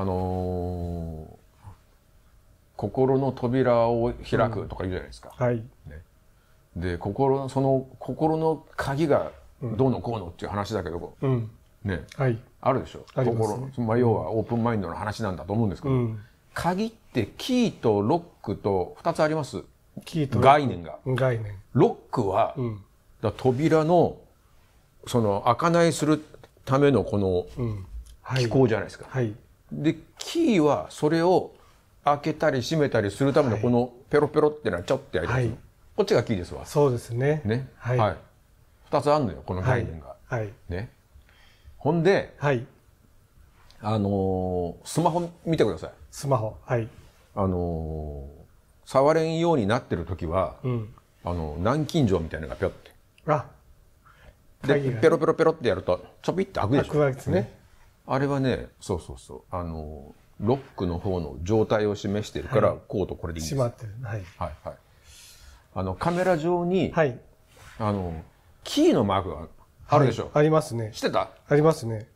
あのー、心の扉を開くとか言うじゃないですか。うん、はい。ね、で、心、その心の鍵がどうのこうのっていう話だけど、うん、ね、はい、あるでしょ。心、ね、まあ、要はオープンマインドの話なんだと思うんですけど、うん、鍵ってキーとロックと2つあります。キーと概念が。概念。ロックは、だ扉の、その、開かないするためのこの、機構じゃないですか。はい、はいでキーはそれを開けたり閉めたりするためのこのペロペロってのはちょってやいて、はい、こっちがキーですわそうですねねはい、はい、2つあるのよこの概念が、はい、はい、ねほんで、はい、あのー、スマホ見てくださいスマホはいあのー、触れんようになってる時は、うん、あの南京錠みたいなのがぴょってあでペロペロペロってやるとちょびっと開くでしょ開くわけですね、ねあれはね、そうそうそう。あの、ロックの方の状態を示してるから、はい、コートこれでいいんです。閉まってる。はい。はいはい。あの、カメラ上に、はい。あの、キーのマークがあるでしょ。はい、ありますね。してたありますね。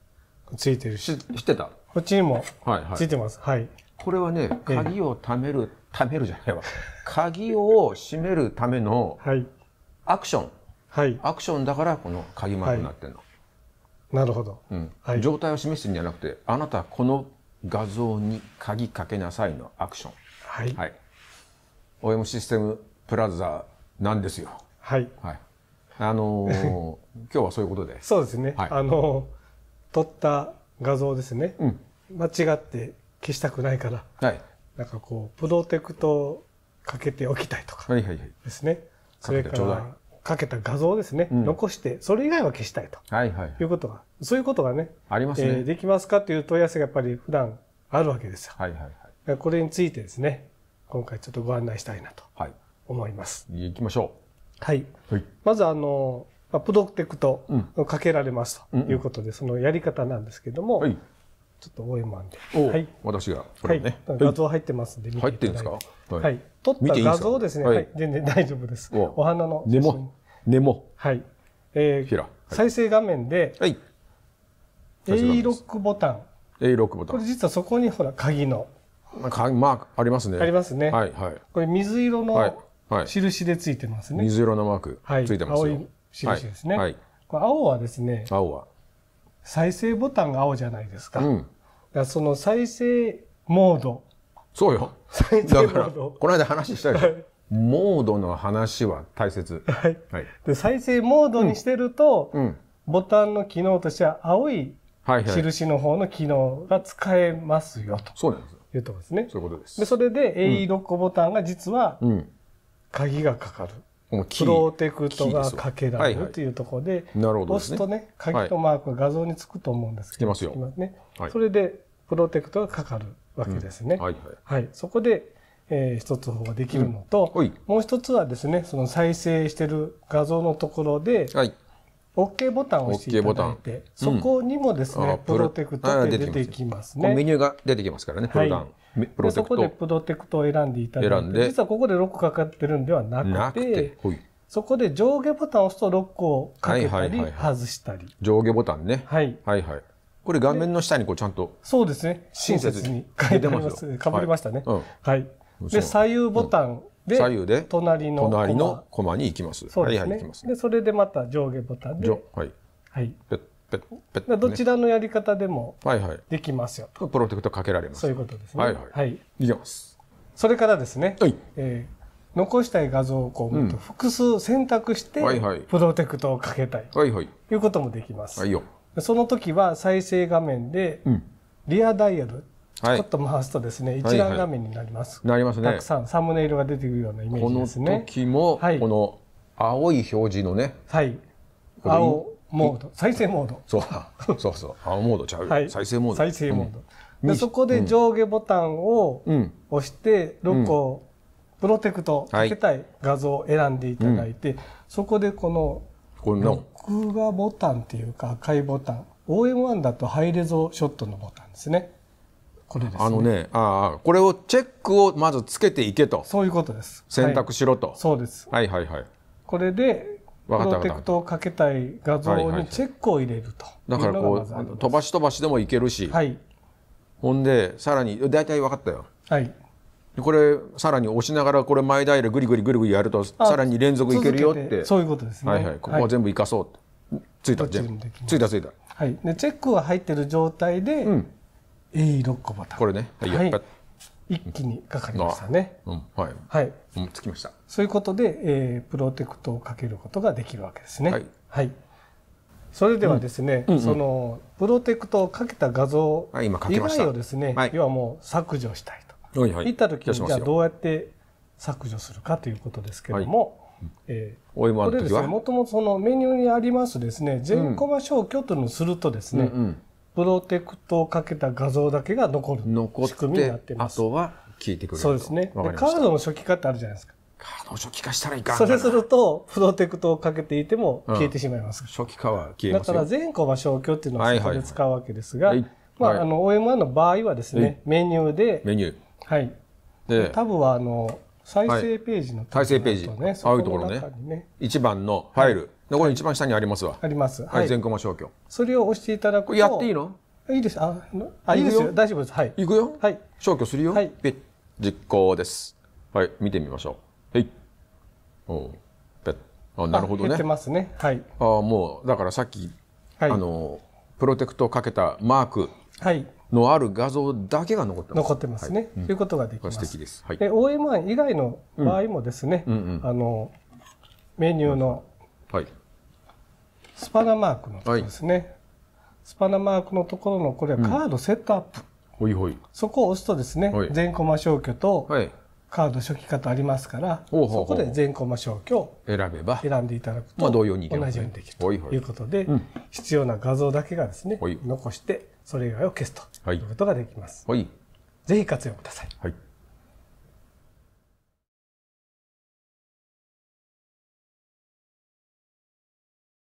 ついてるし。してたこっちにも、はいはい。ついてます。はい。これはね、鍵を貯める、貯めるじゃないわ。鍵を閉めるための、はい。アクション。はい。アクションだから、この鍵マークになってるの。はいなるほど、うんはい、状態を示すんじゃなくてあなたこの画像に鍵かけなさいのアクションはい、はい、OM システムプラザなんですよはい、はい、あのー、今日はそういうことでそうですね、はい、あのー、撮った画像ですね、うん、間違って消したくないから、はい、なんかこうプロテクトかけておきたいとかはいはいはいすねそれからかけた画像をですね、うん、残して、それ以外は消したいと。はいはい。いうことが、そういうことがね、ありますね、えー、できますかという問い合わせがやっぱり普段あるわけですよ。はいはいはい。これについてですね、今回ちょっとご案内したいなと思います。はい、行きましょう。はい。はい、まずあの、プロテクトかけられますということで、うん、そのやり方なんですけども、はい、ちょっと応援マんで。はい、私が、これね、はい。画像入ってますんで見ていただいて。入ってんですかはい。撮った画像ですね。はい、全然大丈夫です。お花の。根も。根も。はい。えー、再生画面で、はい。a クボタン。a クボタン。これ実はそこにほら、鍵の。鍵、マークありますね。ありますね。はい、はい。これ水色の印でついてますね。水色のマーク。はい。ついてます青い印ですね。はい。これ青はですね。青は。再生ボタンが青じゃないですか。うん、かその再生モード。そうよ。再生モード。この間話したでモードの話は大切。はい。はい、で再生モードにしてると、うん、ボタンの機能としては青い印の方の機能が使えますよと。そうなんですよ。いうとこですね。そういうことです。で、それで a 6個ボタンが実は、鍵がかかる。うんプロテクトがかけられるというところで、押すとね、鍵とマークが画像につくと思うんですけど、ねそれでプロテクトがかかるわけですね。はいそこで、えー、一つ方ができるのと、もう一つはですね、その再生している画像のところで、OK ボタンを押していただいて、そこにもですね、プロテクトが出てきますね。メニューが出てきますからね、プロダウン。プロテクトそこでプロテクトを選んでいただいて実はここでロックかかってるんではなくてそこで上下ボタンを押すとロックをかけたり外したり、上下ボタンね、はい、はいはいこれ画面の下にこうちゃんとそうですね親切に書いてますかぶりましたね、はい、で左右ボタン、で左右で隣の隣のコマに行きます。そうですね。でそれでまた上下ボタンで、はい、はい、ね、どちらのやり方でもできますよはいはい、プロテクトかけられますそういうことですねはいはい、はい、いきますそれからですね、はいえー、残したい画像をこう、うん、複数選択して、はいはい、プロテクトをかけたい、はいはい、いうこともできます、はいよその時は再生画面で、リアダイヤルはい、ちょっと回すとですね、一覧画面になります。はいはい、なりますね。たくさんサムネイルが出てくるようなイメージですね。この時も、はい、この青い表示のね、はい、青モード再生モードそうそうそうあのモードちゃう、はい、再生モード再生モード、うん、でそこで上下ボタンを押してロ6個、プロテクトかけたい画像を選んでいただいて、はい、そこでこの録画ボタンっていうか赤いボタン OM1 だとハイレゾショットのボタンですね。これです、ね、あのねああこれをチェックをまずつけていけとそういうことです選択しろと、はい、そうですはいはいはいこれでプロテクトをかけたい画像にチェックを入れると、だからこう飛ばし飛ばしでもいけるし、はい、ほんでさらに大体分かったよ、はい、これさらに押しながらこれ前平ぐりぐりぐりぐりやるとさらに連続いけるよってそういうことですね、はいはい、ここは全部生かそうと、はい、ついた全部ついたついた、はい、でチェックが入ってる状態で、うん、A6 個ボタンこれねはい、はい一気にかかりましたね。うん、はい。はい。うん、つきました。そういうことで、えー、プロテクトをかけることができるわけですね。はい。はい、それではですね、うんうんうん、そのプロテクトをかけた画像以外をですね、はい、要はもう削除したいと。はいはい。いった時にじゃあどうやって削除するかということですけれども、はい、えー、これですね、もともとそのメニューにありますですね、全コマ消去というのをするとですね、うんうんプロテクトをかけた画像だけが残る仕組みになってます。あとは聞いてくれるそうですね。カードの初期化ってあるじゃないですか。カード初期化したらいかんそれすると、プロテクトをかけていても消えてしまいます。うん、初期化は消えますだから全コマ消去っていうのはそこで使うわけですが、はいはいはい、まあ、あの、OMR の場合はですね、メニューで、メニュー。はい。で、タブは、あの、再生ページの、ねはい、再生ページ。ああいうところね。一番のファイル。はいここに一番下にありますわ。あります。はい。全駒消去。それを押していただくと。やっていいのいいです。あ、あいいですよ。大丈夫です。はい。いくよ。はい。消去するよ。はい。実行です。はい。見てみましょう。はい。おう。ペッ。あ、なるほどね。減ってますね。はい。あもう、だからさっき、はい、あの、プロテクトをかけたマーク。はい。のある画像だけが残ってます。残ってますね。ということができます。素敵です。はい。で、OM1 以外の場合もですね、うんあの、メニューの、はい。スパナマークのところですね、はい、スパナマークのところのこれはカードセットアップ、うん、ほいほいそこを押すとですね、全コマ消去とカード初期化とありますから、ほうほうほうそこで全コマ消去を選べば選んでいただくと、まあ、同様に同じようにできるということで、うん、必要な画像だけがですね残してそれ以外を消すということができます、ぜひ活用ください、はい